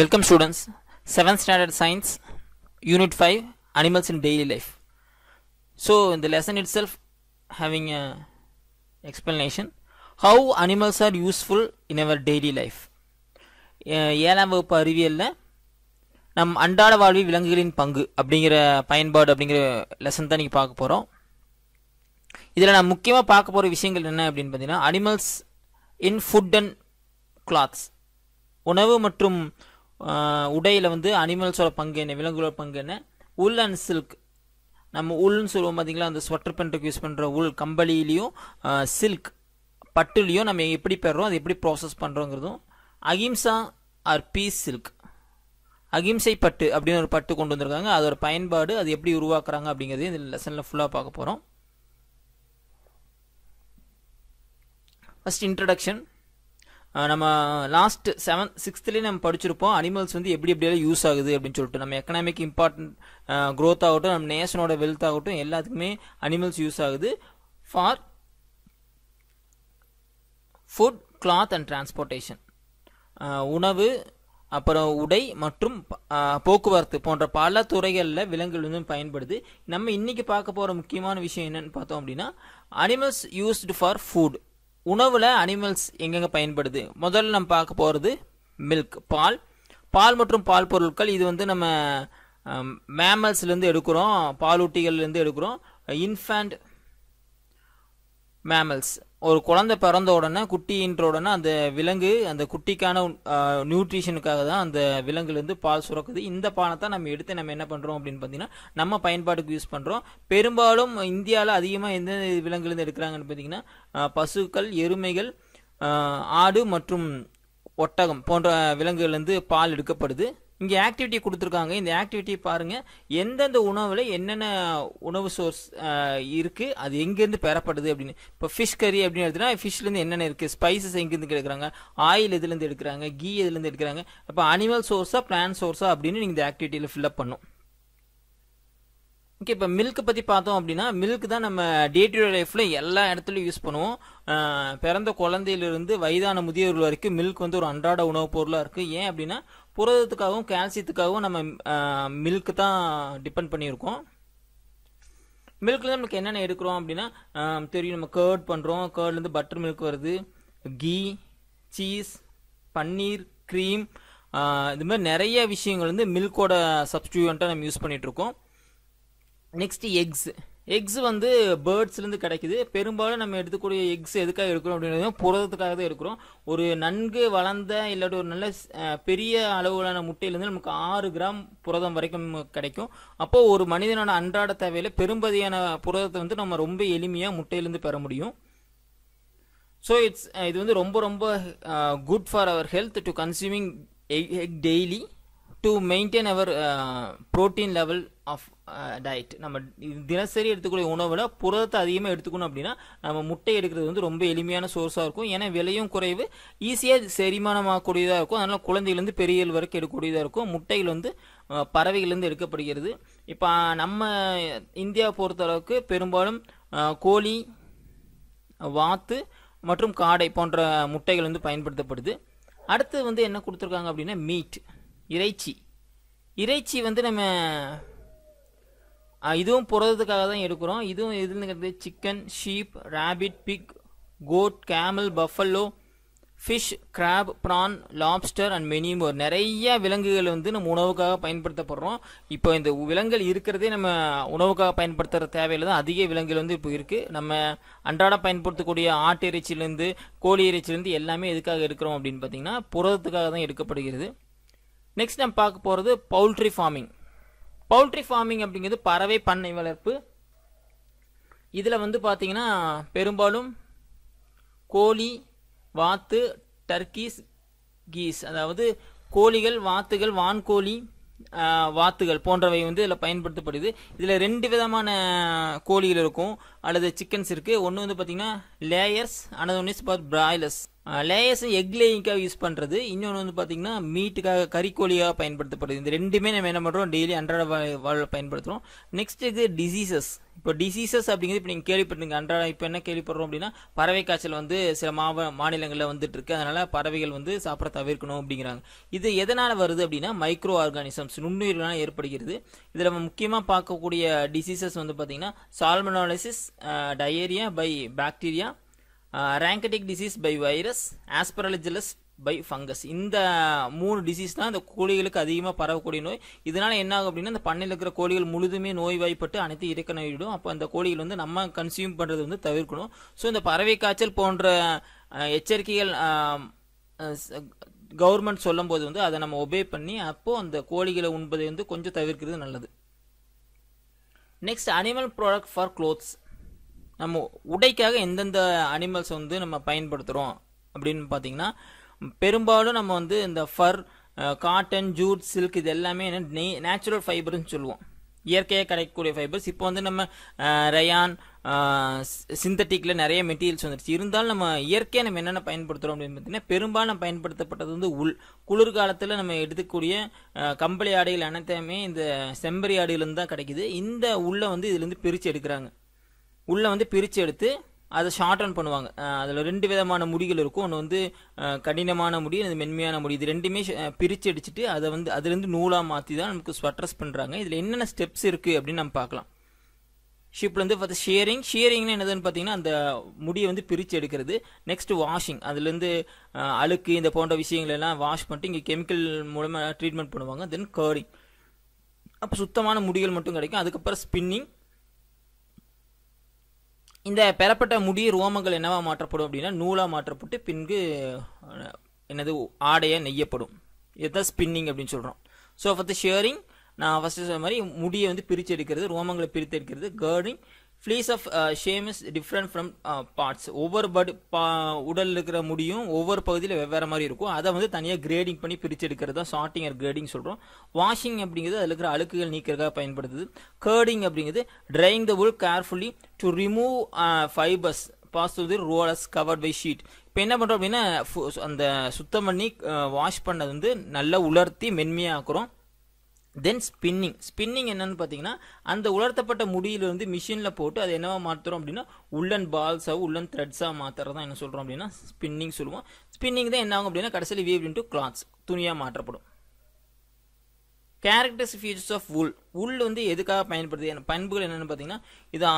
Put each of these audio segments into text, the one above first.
Welcome students, 7th standard science unit five animals in daily life so இந்த lesson itself having a explanation, how animals are useful in our daily life. ஏழாம் வகுப்பு அறிவியலில் நம் அன்றாட வாழ்வில் விலங்குகளின் பங்கு அப்படிங்கிற பயன்பாடு அப்படிங்கிற லெசன் தான் நீங்கள் பார்க்க போகிறோம் இதில் நான் முக்கியமாக பார்க்க போகிற விஷயங்கள் என்ன அப்படின்னு பார்த்தீங்கன்னா animals in food and clothes உணவு மற்றும் உடையில் வந்து அனிமல்ஸோட பங்கு என்ன விலங்குகளோட பங்கு என்ன உல் அண்ட் சில்க் நம்ம உல்னு சொல்லுவோம் பார்த்தீங்களா அந்த ஸ்வெட்டர் பண்ணுறதுக்கு யூஸ் பண்ணுற உல் கம்பளிலையும் சில்க் பட்டுலேயும் நம்ம எப்படி பெறோம் அது எப்படி ப்ராசஸ் பண்ணுறோங்கிறதும் அகிம்சா ஆர் பீஸ் சில்க் அகிம்சை பட்டு அப்படின்னு ஒரு பட்டு கொண்டு வந்திருக்காங்க அதோட பயன்பாடு அது எப்படி உருவாக்குறாங்க அப்படிங்கிறது இந்த லெசனில் ஃபுல்லாக பார்க்க போகிறோம் ஃபஸ்ட் இன்ட்ரடக்ஷன் நம்ம லாஸ்ட் செவன்த் சிக்ஸ்த்துலேயே நம்ம படிச்சிருப்போம் அனிமல்ஸ் வந்து எப்படி எப்படியெல்லாம் யூஸ் ஆகுது அப்படின்னு சொல்லிட்டு நம்ம எக்கனாமிக் இம்பார்ட்டன்ட் க்ரோத் ஆகட்டும் நம்ம நேஷனோட வெல்த் ஆகட்டும் எல்லாத்துக்குமே அனிமல்ஸ் யூஸ் ஆகுது for food cloth and transportation உணவு அப்புறம் உடை மற்றும் போக்குவரத்து போன்ற பல துறைகளில் விலங்குகள் வந்து பயன்படுது நம்ம இன்னைக்கு பார்க்க போகிற முக்கியமான விஷயம் என்னன்னு பார்த்தோம் அப்படின்னா அனிமல்ஸ் யூஸ்டு ஃபார் ஃபுட் உணவில் அனிமல்ஸ் எங்கெங்கே பயன்படுது முதல்ல நம்ம பார்க்க போகிறது மில்க் பால் பால் மற்றும் பால் பொருட்கள் இது வந்து நம்ம மேமல்ஸ்லேருந்து எடுக்கிறோம் பாலூட்டிகள்லேருந்து எடுக்கிறோம் இன்ஃபேண்ட் மேமல்ஸ் ஒரு குழந்தை பிறந்த உடனே குட்டின்ற உடனே அந்த விலங்கு அந்த குட்டிக்கான நியூட்ரிஷனுக்காக தான் அந்த விலங்குலேருந்து பால் சுரக்குது இந்த தான் நம்ம எடுத்து நம்ம என்ன பண்ணுறோம் அப்படின்னு பார்த்தீங்கன்னா நம்ம பயன்பாட்டுக்கு யூஸ் பண்ணுறோம் பெரும்பாலும் இந்தியாவில் அதிகமாக எந்த விலங்குலேருந்து எடுக்கிறாங்கன்னு பார்த்தீங்கன்னா பசுக்கள் எருமைகள் ஆடு மற்றும் ஒட்டகம் போன்ற விலங்குகள்லேருந்து பால் எடுக்கப்படுது இங்கே ஆக்டிவிட்டி கொடுத்துருக்காங்க இந்த ஆக்டிவிட்டி பாருங்கள் எந்தெந்த உணவில் என்னென்ன உணவு சோர்ஸ் இருக்குது அது எங்கேருந்து பெறப்படுது அப்படின்னு இப்போ ஃபிஷ் கறி அப்படின்னு எடுத்துனா ஃபிஷ்லேருந்து என்னென்ன இருக்குது ஸ்பைசஸ் எங்கேருந்து எடுக்கிறாங்க ஆயில் எதுலேருந்து எடுக்கிறாங்க கீ எதுலேருந்து எடுக்கிறாங்க அப்போ அனிமல் சோர்ஸாக பிளான் சோர்ஸாக அப்படின்னு நீங்கள் இந்த ஆக்டிவிட்டியில் ஃபில்அப் பண்ணும் ஓகே இப்போ மில்க் பற்றி பார்த்தோம் அப்படின்னா மில்க் தான் நம்ம டே டு டே லைஃப்பில் எல்லா இடத்துலையும் யூஸ் பண்ணுவோம் பிறந்த குழந்தையிலிருந்து வயதான முதியவர்கள் வரைக்கும் மில்க் வந்து ஒரு அன்றாட உணவுப் பொருளாக இருக்குது ஏன் அப்படின்னா புரதத்துக்காகவும் கால்சியத்துக்காகவும் நம்ம மில்க் தான் டிபெண்ட் பண்ணியிருக்கோம் மில்கில் நமக்கு என்னென்ன எடுக்கிறோம் அப்படின்னா தெரியும் நம்ம கேர்ட் பண்ணுறோம் கேர்ட்லேருந்து பட்டர் மில்க் வருது கீ சீஸ் பன்னீர் க்ரீம் இது மாதிரி நிறைய விஷயங்கள் வந்து மில்கோட சப்ஸ்டியூண்ட்டாக நம்ம யூஸ் பண்ணிகிட்ருக்கோம் நெக்ஸ்ட் எக்ஸ் எக்ஸ் வந்து பேர்ட்ஸ்லேருந்து கிடைக்குது பெரும்பாலும் நம்ம எடுத்துக்கூடிய எக்ஸ் எதுக்காக எடுக்கிறோம் அப்படின்றது புரதத்துக்காக தான் இருக்கிறோம் ஒரு நன்கு வளர்ந்த இல்லாட்டி ஒரு நல்ல பெரிய அளவுகளான முட்டையிலேருந்து நமக்கு ஆறு கிராம் புரதம் வரைக்கும் கிடைக்கும் அப்போது ஒரு மனிதனோட அன்றாட தேவையில் பெரும்பதியான புரதத்தை வந்து நம்ம ரொம்ப எளிமையாக முட்டையிலேருந்து பெற முடியும் ஸோ இட்ஸ் இது வந்து ரொம்ப ரொம்ப good for our health to consuming egg daily to maintain our protein level of diet நம்ம தினசரி எடுத்துக்கூடிய உணவில் புரதத்தை அதிகமாக எடுத்துக்கணும் அப்படின்னா நம்ம முட்டை எடுக்கிறது வந்து ரொம்ப எளிமையான சோர்ஸாக இருக்கும் ஏன்னா விலையும் குறைவு ஈஸியாக செரிமானமாகக்கூடியதாக இருக்கும் அதனால் குழந்தைகள்லேருந்து பெரியல் வரைக்கும் எடுக்கக்கூடியதாக இருக்கும் முட்டைகள் வந்து பறவைகள்லேருந்து எடுக்கப்படுகிறது இப்போ நம்ம இந்தியா பொறுத்தளவுக்கு பெரும்பாலும் கோழி வாத்து மற்றும் காடை போன்ற முட்டைகள் வந்து பயன்படுத்தப்படுது அடுத்து வந்து என்ன கொடுத்துருக்காங்க அப்படின்னா மீட் இறைச்சி இறைச்சி வந்து நம்ம இதுவும் புரதத்துக்காக தான் எடுக்கிறோம் இதுவும் இதுங்கிறது chicken sheep rabbit pig goat camel buffalo fish crab prawn lobster and many more நிறைய விலங்குகள் வந்து நம்ம உணவுக்காக பயன்படுத்தப்படுறோம் இப்போ இந்த விலங்குகள் இருக்கிறதே நம்ம உணவுக்காக பயன்படுத்துகிற தேவையில் தான் அதிக விலங்குகள் வந்து இப்போ இருக்குது நம்ம அன்றாட பயன்படுத்தக்கூடிய ஆட்டு இறைச்சியிலேருந்து கோழி இறைச்சிலேருந்து எல்லாமே எதுக்காக எடுக்கிறோம் அப்படின்னு பார்த்தீங்கன்னா புரதத்துக்காக தான் எடுக்கப்படுகிறது நெக்ஸ்ட் நம்ம பார்க்க போகிறது பவுல்ட்ரி ஃபார்மிங் பவுல்ட்ரி ஃபார்மிங் அப்படிங்கிறது பறவை பண்ணை வளர்ப்பு இதில் வந்து பார்த்தீங்கன்னா பெரும்பாலும் கோழி வாத்து டர்க்கீஸ் கீஸ் அதாவது கோழிகள் வாத்துகள் வான்கோழி வாத்துகள் போன்றவை வந்து இதில் பயன்படுத்தப்படுது இதில் ரெண்டு விதமான கோழிகள் இருக்கும் அல்லது சிக்கன்ஸ் இருக்குது ஒன்று வந்து பார்த்திங்கன்னா லேயர்ஸ் அனது இஸ் பார் பிராய்லர்ஸ் லேயர்ஸும் எக் லேயிங்காக யூஸ் பண்ணுறது இன்னொன்று வந்து பார்த்திங்கன்னா மீட்டுக்காக கறிக்கோழியாக பயன்படுத்தப்படுது இந்த ரெண்டுமே நம்ம என்ன பண்ணுறோம் டெய்லி அன்றாட வாழ் பயன்படுத்துகிறோம் நெக்ஸ்ட் இது டிசீசஸ் இப்போ டிசீசஸ் அப்படிங்கிறது இப்போ நீங்கள் கேள்விப்பட்டிருங்க அன்றாட இப்போ என்ன கேள்விப்படுறோம் அப்படின்னா பறவை காய்ச்சல் வந்து சில மாவ மாநிலங்களில் வந்துட்டு இருக்கு அதனால் பறவைகள் வந்து சாப்பிட தவிர்க்கணும் அப்படிங்கிறாங்க இது எதனால் வருது அப்படின்னா மைக்ரோ ஆர்கானிசம்ஸ் நுண்ணுயிர்களால் ஏற்படுகிறது இதில் நம்ம முக்கியமாக பார்க்கக்கூடிய டிசீசஸ் வந்து பார்த்திங்கன்னா salmonellosis diarrhoea by bacteria Ranikhet disease by virus aspergillosis by fungus இந்த மூணு டிசீஸ் தான் இந்த கோழிகளுக்கு அதிகமாக பரவக்கூடிய நோய் இதனால் என்ன ஆகும் அப்படின்னா இந்த பண்ணையில் இருக்கிற கோழிகள் முழுதுமே நோய்வாய்ப்பட்டு அனைத்து இறக்க நோயிடும் அப்போ அந்த கோழிகள் வந்து நம்ம கன்சியூம் பண்ணுறது வந்து தவிர்க்கணும் ஸோ இந்த பறவை காய்ச்சல் போன்ற எச்சரிக்கைகள் கவர்மெண்ட் சொல்லும் போது வந்து அதை நம்ம ஒபே பண்ணி அப்போது அந்த கோழிகளை உண்பதை வந்து கொஞ்சம் தவிர்க்கிறது நல்லது next animal product for clothes நம்ம உடைக்காக எந்தெந்த அனிமல்ஸ் வந்து நம்ம பயன்படுத்துகிறோம் அப்படின்னு பார்த்தீங்கன்னா பெரும்பாலும் நம்ம வந்து இந்த ஃபர் காட்டன் ஜூட் சில்க் இது எல்லாமே நெய் நேச்சுரல் ஃபைபர்னு சொல்லுவோம் இயற்கையாக கிடைக்கக்கூடிய ஃபைபர்ஸ் இப்போ வந்து நம்ம ரயான் சிந்தட்டிக்கில் நிறைய மெட்டீரியல்ஸ் வந்துருச்சு இருந்தாலும் நம்ம இயற்கையாக நம்ம என்னென்ன பயன்படுத்துகிறோம் அப்படின்னு பார்த்தீங்கன்னா பெரும்பாலும் பயன்படுத்தப்பட்டது வந்து உள் குளிர்காலத்தில் நம்ம எடுத்துக்கூடிய கம்பளி ஆடைகள் அனைத்தையுமே இந்த செம்பரி ஆடையிலேருந்து தான் கிடைக்குது இந்த உள்ளே வந்து இதுலேருந்து பிரித்து எடுக்கிறாங்க உள்ளே வந்து பிரித்து எடுத்து அதை ஷார்டன் பண்ணுவாங்க அதில் ரெண்டு விதமான முடிகள் இருக்கும் ஒன்று வந்து கடினமான முடி அது மென்மையான முடி இது ரெண்டுமே பிரித்து அடிச்சுட்டு அதை வந்து அதுலேருந்து நூலாக மாற்றி தான் நமக்கு ஸ்வெட்டர்ஸ் பண்ணுறாங்க இதில் என்னென்ன ஸ்டெப்ஸ் இருக்குது அப்படின்னு நம்ம பார்க்கலாம் ஷிப்பில் வந்து பார்த்து ஷேரிங் ஷேரிங்னு என்னதுன்னு பார்த்தீங்கன்னா அந்த முடியை வந்து பிரித்து எடுக்கிறது நெக்ஸ்ட் வாஷிங் அதுலேருந்து அழுக்கு இந்த போன்ற விஷயங்களெல்லாம் வாஷ் பண்ணிட்டு இங்கே கெமிக்கல் மூலமாக ட்ரீட்மெண்ட் பண்ணுவாங்க தென் கேரிங் அப்போ சுத்தமான முடிகள் மட்டும் கிடைக்கும் அதுக்கப்புறம் ஸ்பின்னிங் இந்த பெறப்பட்ட முடி ரோமங்கள் என்னவா மாற்றப்படும் அப்படின்னா நூலாக மாற்றப்பட்டு பின்பு என்னது ஆடையாக நெய்யப்படும் இதுதான் ஸ்பின்னிங் அப்படின்னு சொல்கிறோம் ஸோ ஃபர்ஸ்ட் த ஷேரிங் நான் ஃபஸ்ட்டு சொன்ன மாதிரி முடியை வந்து பிரித்து எடுக்கிறது ரோமங்களை பிரித்து எடுக்கிறது carding fleece of sheep is different from parts ஒவ்வொரு பட் பா உடல் இருக்கிற முடியும் ஒவ்வொரு பகுதியில் வெவ்வேறு மாதிரி இருக்கும் அதை வந்து தனியாக கிரேடிங் பண்ணி பிரித்து எடுக்கிறது தான் ஷார்ட்டிங் ஆர் கிரேடிங் சொல்கிறோம் வாஷிங் அப்படிங்கிறது அதில் இருக்கிற அழுக்குகள் நீக்கிறதுக்காக பயன்படுத்துது கேர்டிங் அப்படிங்கிறது drying the wool carefully to remove fibres pass to the rollers covered by sheet இப்போ என்ன பண்ணுறோம் அப்படின்னா அந்த சுத்தம் பண்ணி வாஷ் uh, பண்ணது வந்து நல்லா உலர்த்தி மென்மையாக்குறோம் தென் ஸ்பின்னிங் ஸ்பின்னிங் என்னன்னு பார்த்தீங்கன்னா அந்த உலர்த்தப்பட்ட முடியிலிருந்து மிஷினில் போட்டு அதை என்னவா மாற்றுறோம் அப்படின்னா உள்ளன் பால்ஸாக உள்ளன் த்ரெட்ஸாக மாற்றுறதா என்ன சொல்கிறோம் அப்படின்னா ஸ்பின்னிங் சொல்லுவோம் ஸ்பின்னிங் தான் என்ன ஆகும் அப்படின்னா கடைசியில் வீவ் இன்ட்டு கிளாத்ஸ் துணியாக மாற்றப்படும் characters features of wool wool வந்து எதுக்காக பயன்படுது பண்புகள் என்னென்னு பார்த்தீங்கன்னா இதை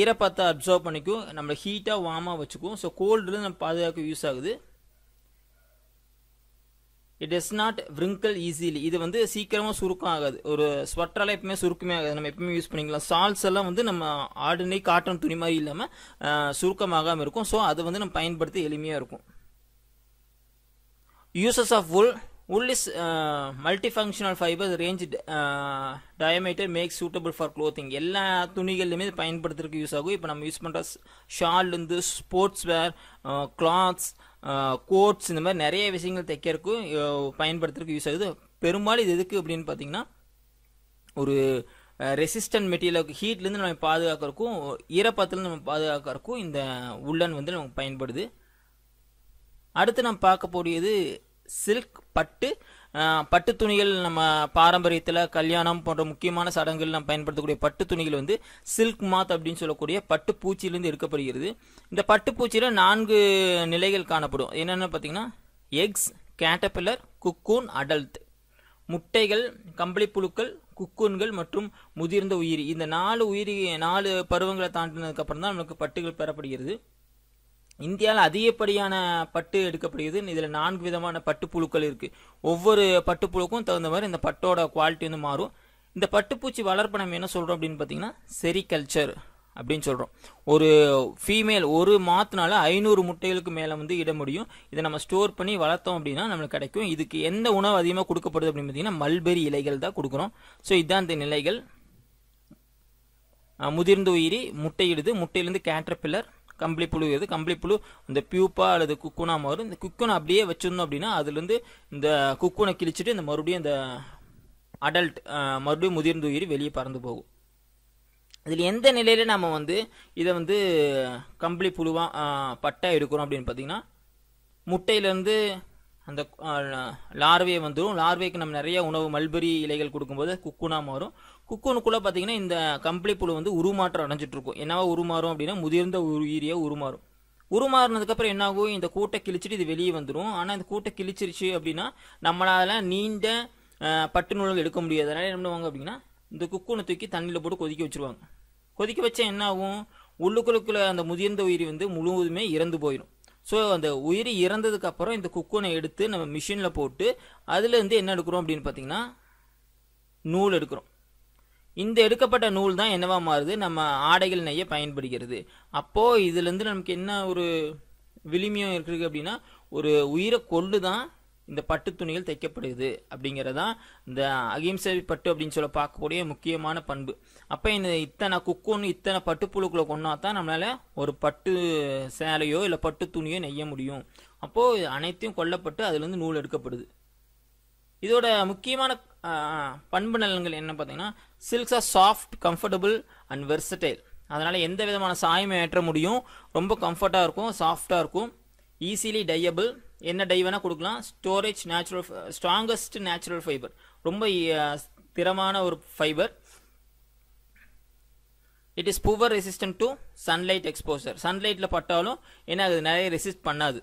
ஈரப்பத்தை அப்சர்வ் பண்ணிக்கும் நம்மளை ஹீட்டாக வார்மாக வச்சுக்கும் ஸோ கோல்டுலேருந்து நம்ம பாதுகாக்க யூஸ் ஆகுது it does not wrinkle easily இது வந்து சீக்கிரமாக சுருக்கம் ஆகாது ஒரு ஸ்வெட்டரெல்லாம் எப்பவுமே சுருக்கமே ஆகாது நம்ம எப்பவுமே யூஸ் பண்ணிக்கலாம் சால்ஸ் எல்லாம் வந்து நம்ம ஆர்டினரி காட்டன் துணி மாதிரி இல்லாமல் சுருக்கமாகாமல் இருக்கும் ஸோ அதை வந்து நம்ம பயன்படுத்தி எளிமையாக இருக்கும் uses of wool wool is multi functional fiber range uh, diameter suitable for clothing எல்லா துணிகள்லையுமே பயன்படுத்துறதுக்கு யூஸ் ஆகும் இப்போ நம்ம யூஸ் பண்ணுற ஷால் இருந்து ஸ்போர்ட்ஸ் வேர் கிளாத்ஸ் கோட்ஸ் இந்த மாதிரி நிறைய விஷயங்கள் தைக்கிறதுக்கும் பயன்படுத்துறதுக்கு யூஸ் ஆகுது பெரும்பாலும் இது எதுக்கு அப்படின்னு பார்த்தீங்கன்னா ஒரு ரெசிஸ்டன்ட் மெட்டீரியலுக்கு ஹீட்லேருந்து நம்ம பாதுகாக்கிறதுக்கும் ஈரப்பத்துலேருந்து நம்ம பாதுகாக்கிறதுக்கும் இந்த உள்ளன் வந்து நமக்கு பயன்படுது அடுத்து நம்ம பார்க்க போடியது சில்க் பட்டு பட்டு துணிகள் நம்ம பாரம்பரியத்தில் கல்யாணம் போன்ற முக்கியமான சடங்குகள் நம்ம பயன்படுத்தக்கூடிய பட்டு துணிகள் வந்து சில்க் மாத் அப்படின்னு சொல்லக்கூடிய பட்டு பூச்சியிலிருந்து எடுக்கப்படுகிறது இந்த பட்டு பூச்சியில் நான்கு நிலைகள் காணப்படும் என்னென்னு பார்த்தீங்கன்னா எக்ஸ் கேட்டபில்லர் குக்கூன் அடல்ட் முட்டைகள் கம்பளி புழுக்கள் குக்கூன்கள் மற்றும் முதிர்ந்த உயிரி இந்த நாலு உயிரி நாலு பருவங்களை தாண்டினதுக்கப்புறம் தான் நமக்கு பட்டுகள் பெறப்படுகிறது இந்தியாவில் அதிகப்படியான பட்டு எடுக்கப்படுகிறது இதில் நான்கு விதமான பட்டுப்புழுக்கள் இருக்குது ஒவ்வொரு பட்டுப்புழுக்கும் தகுந்த மாதிரி இந்த பட்டோட குவாலிட்டி வந்து மாறும் இந்த பட்டுப்பூச்சி வளர்ப்பு நம்ம என்ன சொல்கிறோம் அப்படின்னு பார்த்தீங்கன்னா செரிகல்ச்சர் அப்படின்னு சொல்கிறோம் ஒரு ஃபீமேல் ஒரு மாத்தினால ஐநூறு முட்டைகளுக்கு மேலே வந்து இட முடியும் இதை நம்ம ஸ்டோர் பண்ணி வளர்த்தோம் அப்படின்னா நம்மளுக்கு கிடைக்கும் இதுக்கு எந்த உணவு அதிகமாக கொடுக்கப்படுது அப்படின்னு பார்த்தீங்கன்னா மல்பெரி இலைகள் தான் கொடுக்குறோம் ஸோ இதுதான் இந்த நிலைகள் முதிர்ந்து உயிரி முட்டையிடுது முட்டையிலேருந்து பில்லர் கம்பளி புழு இது கம்பளி புழு இந்த பியூப்பா அல்லது குக்குனா மாறும் இந்த குக்குனை அப்படியே வச்சிருந்தோம் அப்படின்னா அதுலேருந்து இந்த குக்குனை கிழிச்சிட்டு இந்த மறுபடியும் இந்த அடல்ட் மறுபடியும் முதிர்ந்து உயிர் வெளியே பறந்து போகும் இதில் எந்த நிலையில் நம்ம வந்து இதை வந்து கம்பளி புழுவாக பட்டை எடுக்கிறோம் அப்படின்னு பார்த்தீங்கன்னா முட்டையிலேருந்து அந்த லார்வே வந்துடும் லார்வேக்கு நம்ம நிறைய உணவு மல்பெரி இலைகள் கொடுக்கும்போது குக்குனா மாறும் குக்கூனுக்குள்ளே பார்த்தீங்கன்னா இந்த கம்பளி புழு வந்து உருமாற்றம் அடைஞ்சிட்டு இருக்கும் என்னவா உருமாறும் அப்படின்னா முதிர்ந்த உயிரியை உருமாறும் உருமாறினதுக்கப்புறம் என்னாகும் இந்த கூட்டை கிழிச்சிட்டு இது வெளியே வந்துடும் ஆனால் இந்த கூட்டை கிழிச்சிருச்சு அப்படின்னா நம்மளால் நீண்ட பட்டு நூல்கள் எடுக்க முடியாது அதனால் என்ன பண்ணுவாங்க அப்படின்னா இந்த குக்கூனை தூக்கி தண்ணியில் போட்டு கொதிக்க வச்சுருவாங்க கொதிக்க வச்சா என்னாகும் ஆகும் உள்ளுக்குள்ளுக்குள்ள அந்த முதிர்ந்த உயிரி வந்து முழுவதுமே இறந்து போயிடும் ஸோ அந்த உயிரி இறந்ததுக்கப்புறம் இந்த குக்கூனை எடுத்து நம்ம மிஷினில் போட்டு அதுலேருந்து என்ன எடுக்கிறோம் அப்படின்னு பார்த்தீங்கன்னா நூல் எடுக்கிறோம் இந்த எடுக்கப்பட்ட நூல் தான் என்னவா மாறுது நம்ம ஆடைகள் நெய்ய பயன்படுகிறது அப்போது இதுலேருந்து நமக்கு என்ன ஒரு விளிமியம் இருக்குது அப்படின்னா ஒரு உயிரை கொண்டு தான் இந்த பட்டு துணிகள் தைக்கப்படுது அப்படிங்கிறதான் இந்த அகிம்சை பட்டு அப்படின்னு சொல்ல பார்க்கக்கூடிய முக்கியமான பண்பு அப்போ இந்த இத்தனை குக்கோன்னு இத்தனை பட்டுப்புழுக்களை கொண்டா தான் நம்மளால ஒரு பட்டு சேலையோ இல்லை பட்டு துணியோ நெய்ய முடியும் அப்போது அனைத்தையும் கொல்லப்பட்டு அதுலேருந்து நூல் எடுக்கப்படுது இதோட முக்கியமான பண்பு நலன்கள் என்ன பார்த்தீங்கன்னா silks are soft comfortable and versatile அதனால் எந்த விதமான சாயமும் ஏற்ற முடியும் ரொம்ப கம்ஃபர்ட்டாக இருக்கும் சாஃப்டாக இருக்கும் ஈஸிலி டையபிள் என்ன டை வேணால் கொடுக்கலாம் storage natural strongest natural fibre ரொம்ப திறமான ஒரு fibre it is poor resistant to sunlight exposure சன்லைட்டில் பட்டாலும் என்ன அது நிறைய ரெசிஸ்ட் பண்ணாது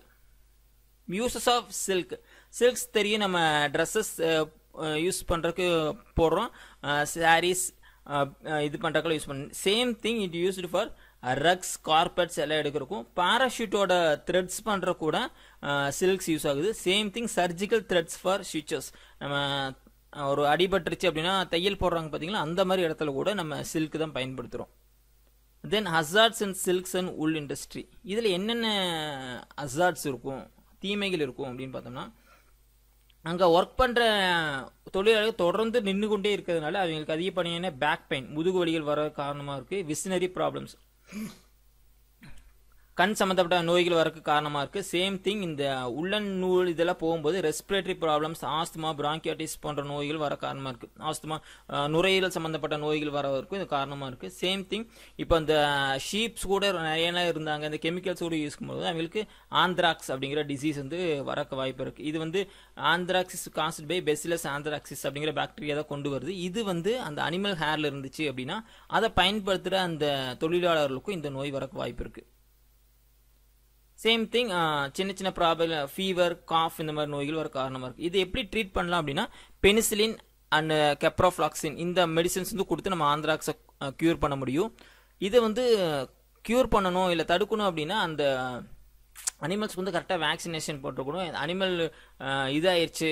மியூசஸ் ஆஃப் சில்க் சில்க்ஸ் தெரியும் நம்ம ட்ரெஸ்ஸஸ் யூஸ் பண்ணுறதுக்கு போடுறோம் சாரீஸ் இது பண்ணுறதுக்குலாம் யூஸ் பண்ண same thing it used for rugs carpets எல்லாம் எடுக்கிறக்கும் பாராஷூட்டோட த்ரெட்ஸ் பண்ணுற கூட சில்க்ஸ் யூஸ் ஆகுது same thing surgical threads for stitches நம்ம ஒரு அடிபட்டுருச்சு அப்படின்னா தையல் போடுறாங்க பார்த்தீங்களா அந்த மாதிரி இடத்துல கூட நம்ம சில்க் தான் பயன்படுத்துகிறோம் then hazards and silks and wool industry இதில் என்னென்ன ஹசார்ட்ஸ் இருக்கும் தீமைகள் இருக்கும் அப்படின்னு பார்த்தோம்னா அங்கே ஒர்க் பண்ணுற தொழிலாளர்கள் தொடர்ந்து நின்று கொண்டே இருக்கிறதுனால அவங்களுக்கு அதிகப்படியான பேக் பெயின் முதுகு வலிகள் வர காரணமாக இருக்குது விசினரி ப்ராப்ளம்ஸ் கண் சம்மந்தப்பட்ட நோய்கள் வரக்கு காரணமாக இருக்குது சேம் திங் இந்த உள்ளன் நூல் இதெல்லாம் போகும்போது ரெஸ்பிரேட்டரி ப்ராப்ளம்ஸ் ஆஸ்துமா பிராங்கியாட்டிஸ் போன்ற நோய்கள் வர காரணமாக இருக்குது ஆஸ்துமா நுரையீரல் சம்மந்தப்பட்ட நோய்கள் வரவருக்கும் இது காரணமாக இருக்குது சேம் திங் இப்போ இந்த ஷீப்ஸ் கூட நிறையா இருந்தாங்க இந்த கெமிக்கல்ஸ் கூட யூஸ் பண்ணும்போது அவங்களுக்கு ஆந்த்ராக்ஸ் அப்படிங்கிற டிசீஸ் வந்து வரக்க வாய்ப்பு இருக்குது இது வந்து anthrax is caused by Bacillus anthracis அப்படிங்கிற பாக்டீரியா தான் கொண்டு வருது இது வந்து அந்த அனிமல் ஹேரில் இருந்துச்சு அப்படின்னா அதை பயன்படுத்துகிற அந்த தொழிலாளர்களுக்கும் இந்த நோய் வரக்கு வாய்ப்பு இருக்குது சேம் திங் uh, சின்ன சின்ன ப்ராப்ளம் ஃபீவர் காஃப் இந்த மாதிரி நோய்கள் ஒரு காரணமாக இருக்குது இது எப்படி ட்ரீட் பண்ணலாம் அப்படின்னா பெனிசிலின் அண்ட் கெப்ரோஃப்ளாக்சின் இந்த மெடிசன்ஸ் வந்து கொடுத்து நம்ம ஆந்திராக்ஸை க்யூர் பண்ண முடியும் இதை வந்து க்யூர் பண்ணணும் இல்லை தடுக்கணும் அப்படின்னா அந்த அனிமல்ஸ்க்கு வந்து கரெக்டாக வேக்சினேஷன் போட்டுருக்கணும் அனிமல் uh, இதாகிடுச்சு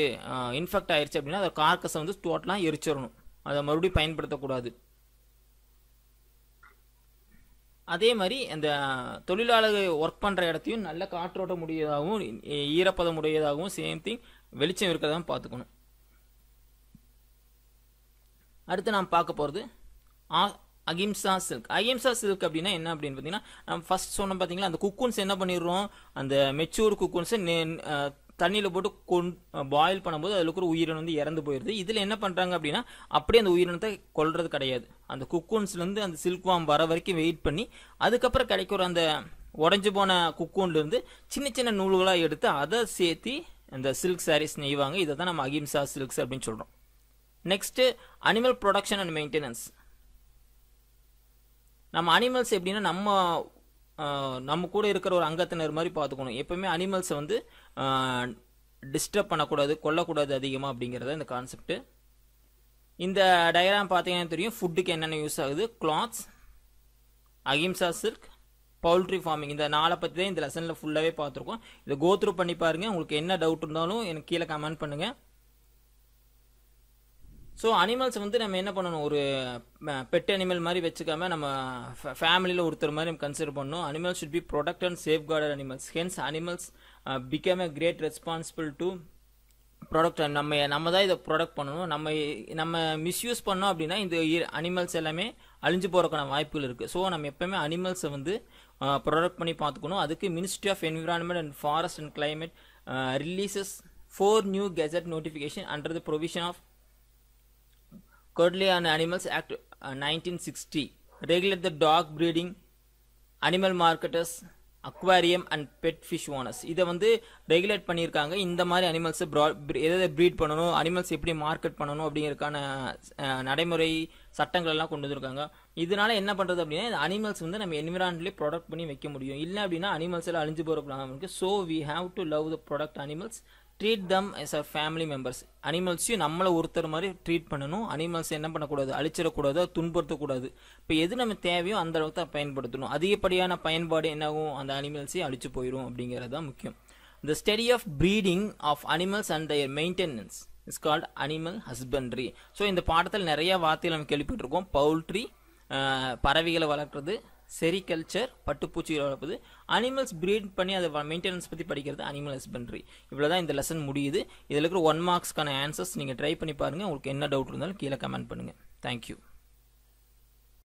இன்ஃபெக்ட் uh, ஆயிடுச்சு அப்படின்னா அதை கார்கஸை வந்து டோட்டலாக எரிச்சிடணும் அதை மறுபடியும் பயன்படுத்தக்கூடாது அதே மாதிரி அந்த தொழிலாளர்கள் ஒர்க் பண்ணுற இடத்தையும் நல்ல காற்றோட்ட முடியதாகவும் ஈரப்பதம் உடையதாகவும் சேம் திங் வெளிச்சம் இருக்கிறதாகவும் பார்த்துக்கணும் அடுத்து நாம் பார்க்க போகிறது அகிம்சா சில்க் அகிம்சா சில்க் அப்படின்னா என்ன அப்படின்னு பார்த்தீங்கன்னா நம்ம ஃபஸ்ட் சொன்னோம் பார்த்தீங்களா அந்த குக்கூன்ஸ் என்ன பண்ணிடுறோம் அந்த மெச்சூர் குக்கூன்ஸை தண்ணியில் போட்டு கொண் பாயில் பண்ணும்போது அதில் இருக்கிற உயிரினம் வந்து இறந்து போயிடுது இதில் என்ன பண்ணுறாங்க அப்படின்னா அப்படியே அந்த உயிரினத்தை கொள்வது கிடையாது அந்த குக்கூன்ஸ்லேருந்து அந்த சில்க்வாம் வர வரைக்கும் வெயிட் பண்ணி அதுக்கப்புறம் கிடைக்கிற அந்த உடஞ்சி போன குக்கூன்லேருந்து சின்ன சின்ன நூல்களாக எடுத்து அதை சேர்த்து அந்த சில்க் சாரீஸ் நெய்வாங்க இதை தான் நம்ம அகிம்சா சில்க்ஸ் அப்படின்னு சொல்கிறோம் next animal production and maintenance நம்ம அனிமல்ஸ் எப்படின்னா நம்ம நம்ம கூட இருக்கிற ஒரு அங்கத்தினர் மாதிரி பார்த்துக்கணும் எப்பவுமே அனிமல்ஸை வந்து டிஸ்டர்ப் பண்ணக்கூடாது கொல்லக்கூடாது அதிகமாக அப்படிங்கிறத இந்த கான்செப்ட்டு இந்த டயக்ராம் பார்த்தீங்கன்னா தெரியும் ஃபுட்டுக்கு என்னென்ன யூஸ் ஆகுது clothes ahimsa silk poultry farming இந்த நாளை பற்றி தான் இந்த லெசனில் ஃபுல்லாகவே பார்த்துருக்கோம் இதை கோத்ரூ பண்ணி பாருங்கள் உங்களுக்கு என்ன டவுட் இருந்தாலும் எனக்கு கீழே கமெண்ட் பண்ணுங்கள் ஸோ அனிமல்ஸ் வந்து நம்ம என்ன பண்ணணும் ஒரு பெட் அனிமல் மாதிரி வச்சுக்காம நம்ம ஃபேமிலியில் ஒருத்தர் மாதிரி நம்ம கன்சிடர் பண்ணணும் animals should be protect and safeguarded animals hence animals become a great responsible to protect நம்ம நம்ம தான் இதை ப்ரொடக்ட் பண்ணணும் நம்ம நம்ம மிஸ்யூஸ் பண்ணோம் அப்படின்னா இந்த அனிமல்ஸ் எல்லாமே அழிஞ்சு போகிறக்கான வாய்ப்புகள் இருக்குது ஸோ நம்ம எப்போவுமே அனிமல்ஸை வந்து ப்ரொடக்ட் பண்ணி பார்த்துக்கணும் அதுக்கு ministry of environment and forest and climate releases four new gazette notification under the provision of கொட்லி and animals act nineteen sixty regular the dog breeding animal marketers aquarium and pet fish owners இதை வந்து regulate பண்ணியிருக்காங்க இந்த மாதிரி அனிமல்ஸை ப்ரா எதை breed பண்ணணும் animals எப்படி மார்க்கெட் பண்ணணும் அப்படிங்கிறதுக்கான நடைமுறை சட்டங்கள் எல்லாம் கொண்டு வந்திருக்காங்க இதனால என்ன பண்ணுறது அப்படின்னா இந்த அனிமல்ஸ் வந்து நம்ம என்விரான்மெண்ட்லேயே ப்ரொடக்ட் பண்ணி வைக்க முடியும் இல்லை அப்படின்னா அனிமல்ஸ் எல்லாம் அழிஞ்சு போகிற இருக்குது so we have to love the protect animals treat them as a family members அனிமல்ஸையும் நம்மளை ஒருத்தர் மாதிரி ட்ரீட் பண்ணணும் அனிமல்ஸ் என்ன பண்ணக்கூடாது அழிச்சிடக்கூடாது துன்புறுத்தக்கூடாது இப்போ எது நம்ம தேவையோ அந்த அளவுக்கு தான் பயன்படுத்தணும் அதிகப்படியான பயன்பாடு என்னாகும் அந்த அனிமல்ஸையும் அழிச்சு போயிடும் அப்படிங்கிறது தான் முக்கியம் the study of breeding of animals and their maintenance is called animal husbandry so இந்த பாடத்தில் நிறைய வார்த்தைகள் நம்ம கேள்விப்பட்டிருக்கோம் பவுல்ட்ரி பறவைகளை வளர்க்குறது செரிகல்ச்சர் பட்டுப்பூச்சிகள் வளர்ப்பது அனிமல்ஸ் ப்ரீட் பண்ணி அதை மெயின்டெனன்ஸ் பற்றி படிக்கிறது அனிமல் ஹஸ்பண்ட்ரி இவ்வளோ தான் இந்த லெசன் முடியுது இதில் இருக்கிற ஒன் மார்க்ஸ்க்கான ஆன்சர்ஸ் நீங்கள் ட்ரை பண்ணி பாருங்கள் உங்களுக்கு என்ன டவுட் இருந்தாலும் கீழே கமெண்ட் பண்ணுங்கள் தேங்க்யூ